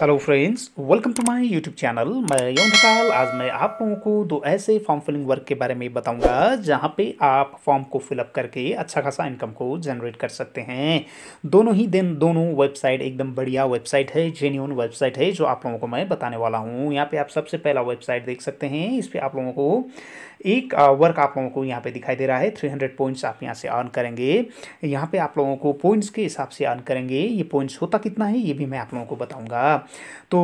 Hello friends welcome to my YouTube channel मैं यौन ढकाल आज मैं आप लोगों को दो ऐसे फॉर्म फिलिंग वर्क के बारे में बताऊंगा जहां पे आप फॉर्म को फिलअप करके अच्छा खासा इनकम को जनरेट कर सकते हैं दोनों ही दिन दोनों वेबसाइट एकदम बढ़िया वेबसाइट है जेन्यून वेबसाइट है जो आप लोगों को मैं बताने वाला हूँ यहाँ पर आप सबसे पहला वेबसाइट देख सकते हैं इस पर आप लोगों को एक वर्क आप लोगों को यहाँ पर दिखाई दे रहा है थ्री पॉइंट्स आप यहाँ से अर्न करेंगे यहाँ पर आप लोगों को पॉइंट्स के हिसाब से अर्न करेंगे ये पॉइंट्स होता कितना है ये भी मैं आप लोगों को बताऊँगा था तो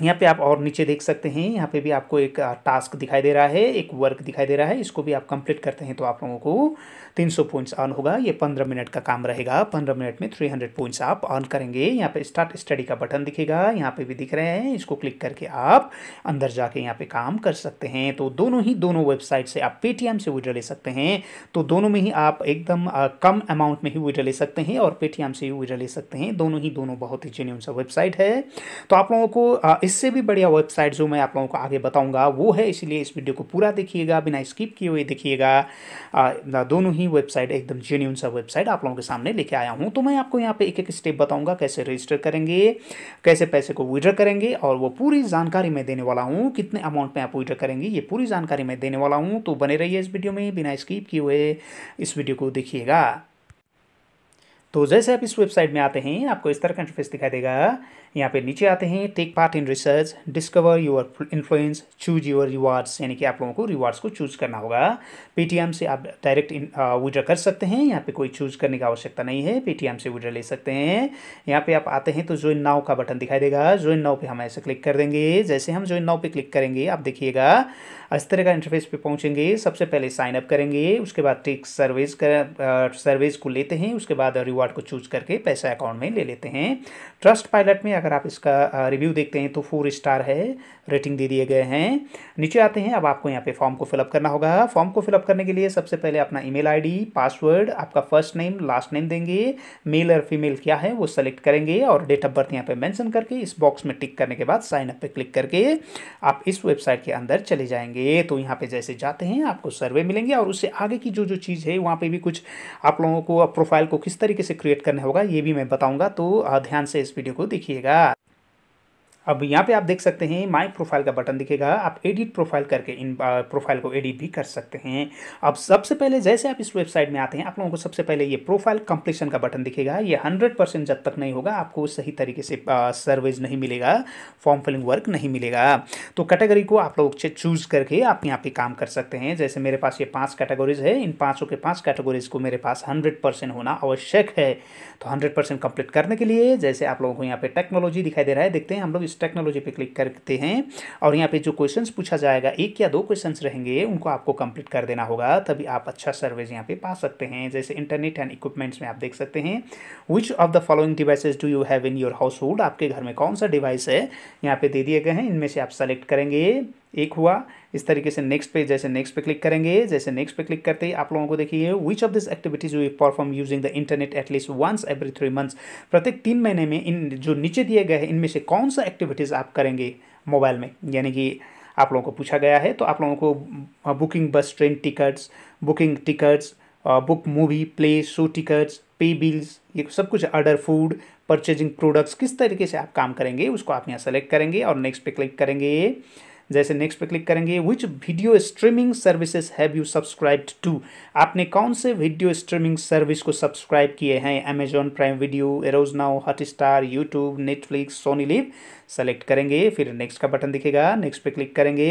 यहाँ पे आप और नीचे देख सकते हैं यहाँ पे भी आपको एक टास्क दिखाई दे रहा है एक वर्क दिखाई दे रहा है इसको भी आप कंप्लीट करते हैं तो आप लोगों को 300 पॉइंट्स अर्न होगा ये 15 मिनट का काम रहेगा 15 मिनट में 300 पॉइंट्स आप अर्न करेंगे यहाँ पे स्टार्ट स्टडी का बटन दिखेगा यहाँ पे भी दिख रहे हैं इसको क्लिक करके आप अंदर जाके यहाँ पर काम कर सकते हैं तो दोनों ही दोनों वेबसाइट से आप पेटीएम से विड्रॉ ले सकते हैं तो दोनों में ही आप एकदम कम अमाउंट में ही विड्रॉ ले सकते हैं और पेटीएम से ही विड्रॉ ले सकते हैं दोनों ही दोनों बहुत ही जेन्यून सा वेबसाइट है तो आप लोगों को इससे भी बढ़िया वेबसाइट जो मैं आप लोगों को आगे बताऊंगा वो है इसलिए इस वीडियो को पूरा देखिएगा बिना स्किप किए हुए देखिएगा दोनों ही वेबसाइट एकदम जेन्यून सा वेबसाइट आप लोगों के सामने लेके आया हूँ तो मैं आपको यहाँ पे एक एक स्टेप बताऊँगा कैसे रजिस्टर करेंगे कैसे पैसे को विड्रॉ करेंगे और वो पूरी जानकारी मैं देने वाला हूँ कितने अमाउंट में आप विड्रॉ करेंगे ये पूरी जानकारी मैं देने वाला हूँ तो बने रहिए इस वीडियो में बिना स्किप किए हुए इस वीडियो को देखिएगा तो जैसे आप इस वेबसाइट में आते हैं आपको इस तरह का इंटरफेस दिखाई देगा यहाँ पे नीचे आते हैं take part in research discover your influence choose your rewards यानी कि आप लोगों को रिवार्ड्स को चूज करना होगा पेटीएम से आप डायरेक्ट विड्रा uh, कर सकते हैं यहाँ पे कोई चूज करने की आवश्यकता नहीं है पेटीएम से विड्रा ले सकते हैं यहाँ पे आप आते हैं तो ज्वाइन नाव का बटन दिखाई देगा ज्वाइन नाव पर हम ऐसे क्लिक कर देंगे जैसे हम ज्वाइन नाव पर क्लिक करेंगे आप देखिएगा इस तरह का इंटरफेस पर पहुँचेंगे सबसे पहले साइन अप करेंगे उसके बाद टेक सर्विस कर सर्विस uh, को लेते हैं उसके बाद रिवार्ड को चूज करके पैसा अकाउंट में ले लेते हैं ट्रस्ट पायलट में अगर आप इसका रिव्यू देखते हैं तो फोर स्टार है रेटिंग दे दिए गए हैं नीचे आते हैं अब आपको यहाँ पे फॉर्म को फिलअप करना होगा फॉर्म को फिलअप करने के लिए सबसे पहले अपना ईमेल आईडी पासवर्ड आपका फर्स्ट नेम लास्ट नेम देंगे मेल और फीमेल क्या है वो सेलेक्ट करेंगे और डेट ऑफ बर्थ यहाँ पर मैंसन करके इस बॉक्स में टिक करने के बाद साइन अप क्लिक करके आप इस वेबसाइट के अंदर चले जाएंगे तो यहाँ पर जैसे जाते हैं आपको सर्वे मिलेंगे और उससे आगे की जो जो चीज़ है वहाँ पर भी कुछ आप लोगों को प्रोफाइल को किस तरीके से क्रिएट करना होगा ये भी मैं बताऊँगा तो ध्यान से इस वीडियो को देखिएगा Yeah. अब यहाँ पे आप देख सकते हैं माई प्रोफाइल का बटन दिखेगा आप एडिट प्रोफाइल करके इन प्रोफाइल को एडिट भी कर सकते हैं अब सबसे पहले जैसे आप इस वेबसाइट में आते हैं आप लोगों को सबसे पहले ये प्रोफाइल कंप्लीशन का बटन दिखेगा ये हंड्रेड परसेंट जब तक नहीं होगा आपको सही तरीके से सर्विस नहीं मिलेगा फॉर्म फिलिंग वर्क नहीं मिलेगा तो कैटेगरी को आप लोग चूज करके आप यहाँ पे काम कर सकते हैं जैसे मेरे पास ये पाँच कैटेगरीज है इन पाँचों के पाँच कैटेगरीज को मेरे पास हंड्रेड होना आवश्यक है तो हंड्रेड कंप्लीट करने के लिए जैसे आप लोगों को यहाँ पे टेक्नोलॉजी दिखाई दे रहा है देखते हैं हम लोग इस टेक्नोलॉजी पे क्लिक करते हैं और यहाँ पे जो क्वेश्चंस पूछा जाएगा एक या दो क्वेश्चंस रहेंगे उनको आपको कंप्लीट कर देना होगा तभी आप अच्छा सर्विस यहाँ पे पा सकते हैं जैसे इंटरनेट एंड इक्विपमेंट्स में आप देख सकते हैं which of the following devices do you have in your household आपके घर में कौन सा डिवाइस है यहाँ पे दे दिए गए हैं इनमें से आप सेलेक्ट करेंगे एक हुआ इस तरीके से नेक्स्ट पे जैसे नेक्स्ट पे क्लिक करेंगे जैसे नेक्स्ट पे क्लिक करते ही आप लोगों को देखिए which of this activities we perform using the internet at least once every three months प्रत्येक तीन महीने में इन जो नीचे दिए गए हैं इनमें से कौन सा एक्टिविटीज़ आप करेंगे मोबाइल में यानी कि आप लोगों को पूछा गया है तो आप लोगों को booking bus train tickets booking tickets book movie play show tickets pay bills ये सब कुछ ऑर्डर फूड परचेजिंग प्रोडक्ट्स किस तरीके से आप काम करेंगे उसको आप यहाँ सेलेक्ट करेंगे और नेक्स्ट पे क्लिक करेंगे जैसे नेक्स्ट पे क्लिक करेंगे which video streaming services have you subscribed to आपने कौन से वीडियो स्ट्रीमिंग सर्विस को सब्सक्राइब किए हैं Amazon Prime Video Eros Now Star YouTube Netflix Sony LIV select करेंगे फिर नेक्स्ट का बटन दिखेगा नेक्स्ट पे क्लिक करेंगे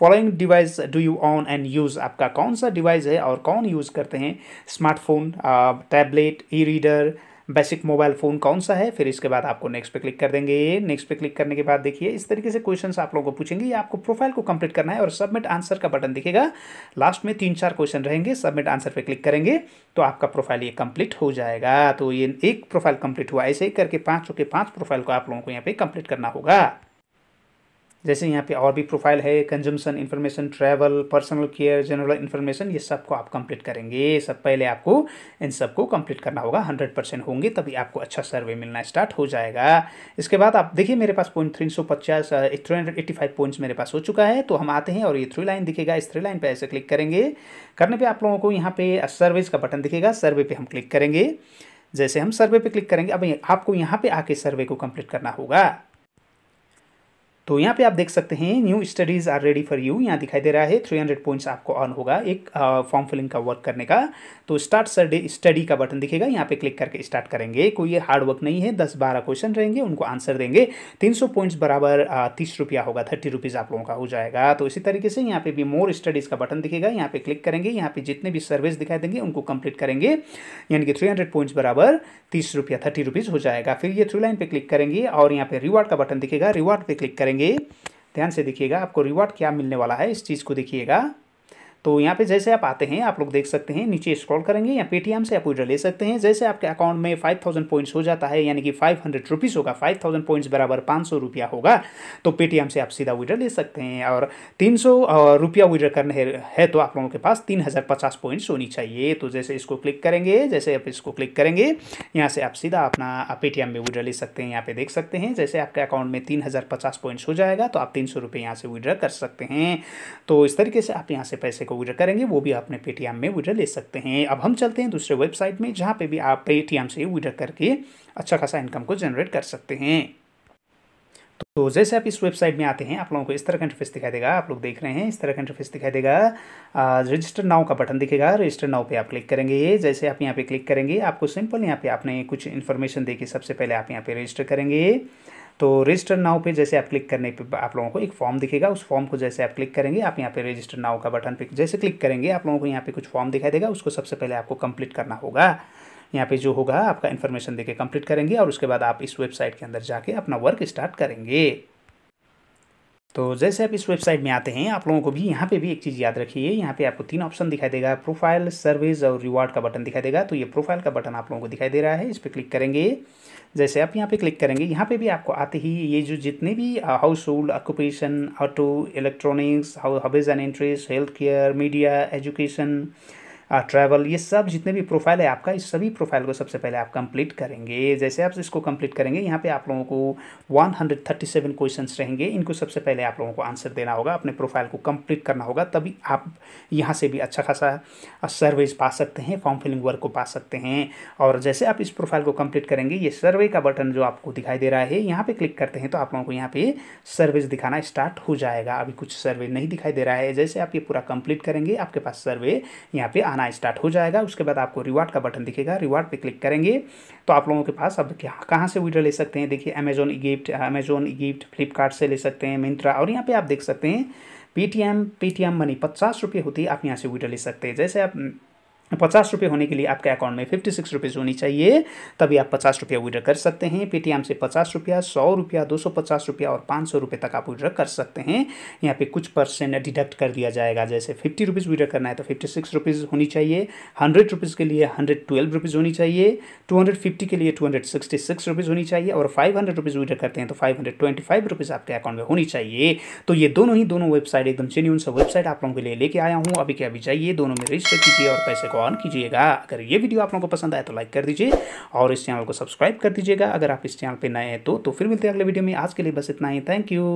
following device do you own and use आपका कौन सा डिवाइस है और कौन यूज़ करते हैं smartphone tablet e reader basic mobile phone कौन सा है फिर इसके बाद आपको नेक्स्ट पे क्लिक कर देंगे नेक्स्ट पे क्लिक करने के बाद देखिए इस तरीके से क्वेश्चन आप लोगों को पूछेंगे ये आपको प्रोफाइल को कंप्लीट करना है और सबमिट आंसर का बटन दिखेगा लास्ट में तीन चार क्वेश्चन रहेंगे सबमिट आंसर पर क्लिक करेंगे तो आपका प्रोफाइल ये कंप्लीट हो जाएगा तो ये एक प्रोफाइल कंप्लीट हुआ ऐसे ही करके पाँच के पाँच प्रोफाइल को आप लोगों को यहाँ पे कंप्लीट करना होगा जैसे यहाँ पे और भी प्रोफाइल है consumption information travel personal care general information ये सबको आप कंप्लीट करेंगे ये सब पहले आपको इन सबको कंप्लीट करना होगा हंड्रेड परसेंट होंगे तभी आपको अच्छा सर्वे मिलना स्टार्ट हो जाएगा इसके बाद आप देखिए मेरे पास पॉइंट थ्री सौ पचास three hundred eighty five points मेरे पास हो चुका है तो हम आते हैं और ये थ्री लाइन दिखेगा इस थ्री लाइन पर ऐसे क्लिक करेंगे करने पर आप लोगों को यहाँ पे सर्विस का बटन दिखेगा सर्वे पर हम क्लिक करेंगे जैसे हम सर्वे पे क्लिक करेंगे अब आपको यहाँ पे आके सर्वे को कंप्लीट करना होगा तो यहाँ पे आप देख सकते हैं new studies are ready for you यहाँ दिखाई दे रहा है 300 पॉइंट्स आपको ऑन होगा एक फॉर्म फिलिंग का वर्क करने का तो स्टार्ट स्टडी का बटन दिखेगा यहाँ पे क्लिक करके स्टार्ट करेंगे कोई हार्ड वर्क नहीं है दस बारह क्वेश्चन रहेंगे उनको आंसर देंगे तीन सौ पॉइंट्स बराबर तीस रुपया होगा थर्टी रुपीज़ आप लोगों का हो जाएगा तो इसी तरीके से यहाँ पे भी मोर स्टडीज़ का बटन दिखेगा यहाँ पे क्लिक करेंगे यहाँ पे जितने भी सर्विस दिखाई देंगे उनको कंप्लीट करेंगे यानी कि थ्री हंड्रेड पॉइंट्स बराबर तीस रुपया थर्टी रुपीज़ हो जाएगा फिर ये थ्रू लाइन पे क्लिक करेंगे और यहाँ पर रिवार्ड का बटन दिखेगा रिवार्ड पे क्लिक करेंगे करेंगे ध्यान से देखिएगा आपको रिवॉर्ड क्या मिलने वाला है इस चीज़ को देखिएगा तो यहाँ पे जैसे आप आते हैं आप लोग देख सकते हैं नीचे स्क्रॉल करेंगे या पेटीएम से आप विड्रॉ ले सकते हैं जैसे आपके अकाउंट में फाइव थाउजेंड पॉइंट्स हो जाता है यानी कि फाइव हंड्रेड रुपीज़ होगा फाइव थाउजेंड पॉइंट्स बराबर पाँच सौ रुपया होगा तो पेटीएम से आप सीधा विड्रॉ ले सकते हैं और तीन सौ रुपया विड्रॉ करने है, है तो आप लोगों के पास तीन हज़ार पचास पॉइंट्स होनी चाहिए तो जैसे इसको क्लिक करेंगे जैसे आप इसको क्लिक करेंगे यहाँ से आप सीधा अपना पेटीएम में विड्रॉ ले सकते हैं यहाँ पर देख सकते हैं जैसे आपके अकाउंट में तीन हज़ार पचास पॉइंट्स हो जाएगा तो आप तीन सौ रुपये यहाँ से विड्रॉ कर सकते हैं तो इस तरीके से आप यहाँ से पैसे को पर विड्रा करेंगे वो भी अपने पेटीएम में विड्रा ले सकते हैं अब हम चलते हैं दूसरे वेबसाइट में जहाँ पर भी आप पेटीएम से विड्रा करके अच्छा खासा इनकम को जनरेट कर सकते हैं तो जैसे आप इस वेबसाइट में आते हैं आप लोगों को इस तरह का इंटरफेस दिखाई देगा आप लोग देख रहे हैं इस तरह का इंटरफेस दिखाई देगा रजिस्टर नाउ का बटन दिखेगा रजिस्टर नाउ पे आप क्लिक करेंगे ये जैसे आप यहाँ पे क्लिक करेंगे आपको सिंपल यहाँ पे आपने कुछ इन्फॉर्मेशन देके सबसे पहले आप यहाँ पे रजिस्टर करेंगे तो रजिस्टर नाव पे जैसे आप क्लिक करने पे आप लोगों को एक फॉर्म दिखेगा उस फॉर्म को जैसे आप क्लिक करेंगे आप यहाँ पे रजिस्टर नाव का बटन पे जैसे क्लिक करेंगे आप लोगों को यहाँ पे कुछ फॉर्म दिखाई देगा उसको सबसे पहले आपको कंप्लीट करना होगा यहाँ पे जो होगा आपका इन्फॉर्मेशन देके कंप्लीट करेंगे और उसके बाद आप इस वेबसाइट के अंदर जाके अपना वर्क स्टार्ट करेंगे तो जैसे आप इस वेबसाइट में आते हैं आप लोगों को भी यहाँ पे भी एक चीज़ याद रखिए यहाँ पे आपको तीन ऑप्शन दिखाई देगा प्रोफाइल सर्विस और रिवार्ड का बटन दिखाई देगा तो ये प्रोफाइल का बटन आप लोगों को दिखाई दे रहा है इस पर क्लिक करेंगे जैसे आप यहाँ पे क्लिक करेंगे यहाँ पे भी आपको आते ही ये जो जितने भी household occupation auto electronics hobbies and interest health care media education travel ये सब जितने भी प्रोफाइल है आपका इस सभी प्रोफाइल को सबसे पहले आप कंप्लीट करेंगे जैसे आप इसको कंप्लीट करेंगे यहाँ पे आप लोगों को 137 क्वेश्चंस रहेंगे इनको सबसे पहले आप लोगों को आंसर देना होगा अपने प्रोफाइल को कंप्लीट करना होगा तभी आप यहाँ से भी अच्छा खासा सर्वेज पा सकते हैं फॉर्म फिलिंग वर्क को पा सकते हैं और जैसे आप इस प्रोफाइल को कंप्लीट करेंगे ये सर्वे का बटन जो आपको दिखाई दे रहा है यहाँ पर क्लिक करते हैं तो आप लोगों को यहाँ पर सर्वेज दिखाना स्टार्ट हो जाएगा अभी कुछ सर्वे नहीं दिखाई दे रहा है जैसे आप ये पूरा कंप्लीट करेंगे आपके पास सर्वे यहाँ पे आना स्टार्ट हो जाएगा उसके बाद आपको रिवार्ड का बटन दिखेगा रिवार्ड पे क्लिक करेंगे तो आप लोगों के पास अब क्या कहाँ से वीडियो ले सकते हैं देखिए Amazon gift Amazon gift Flipkart से ले सकते हैं मिंत्रा और यहाँ पर आप देख सकते हैं पेटीएम पेटीएम मनी पचास रुपये होती है आप यहाँ से वीडियो ले सकते हैं जैसे आप पचास रुपये होने के लिए आपके अकाउंट में फिफ्टी सिक्स रुपीज़ होनी चाहिए तभी आप पचास रुपया विड्र कर सकते हैं पेटीएम से पचास रुपया सौ रुपया दो सौ पचास रुपया और पाँच सौ रुपये तक आप विड्र कर सकते हैं यहाँ पे कुछ परसेंट डिडक्ट कर दिया जाएगा जैसे फिफ्टी रुपीज़ विड्र करना है तो फिफ्टी सिक्स रुपीज़ होनी चाहिए हंड्रेड रुपीज़ के लिए हंड्रेड ट्वेल्व रुपीज़ होनी चाहिए टू हंड्रेड फिफ्टी के लिए two hundred sixty six rupees होनी चाहिए और फाइव हंड्रेड रुपीज़ विड्र करते हैं तो five hundred twenty five rupees आपके अकाउंट में होनी चाहिए तो ये दोनों ही दोनों वेबसाइट एकदम जेन्यून सा वेबसाइट आप लोगों के लिए लेके आया हूँ अभी के अभी जाइए दोनों में रजिस्टर कीजिए और पैसे को ऑन कीजिएगा अगर ये वीडियो आप लोगों को पसंद आए तो लाइक कर दीजिए और इस चैनल को सब्सक्राइब कर दीजिएगा अगर आप इस चैनल पर नए हैं तो, तो फिर मिलते हैं अगले वीडियो में आज के लिए बस इतना ही थैंक यू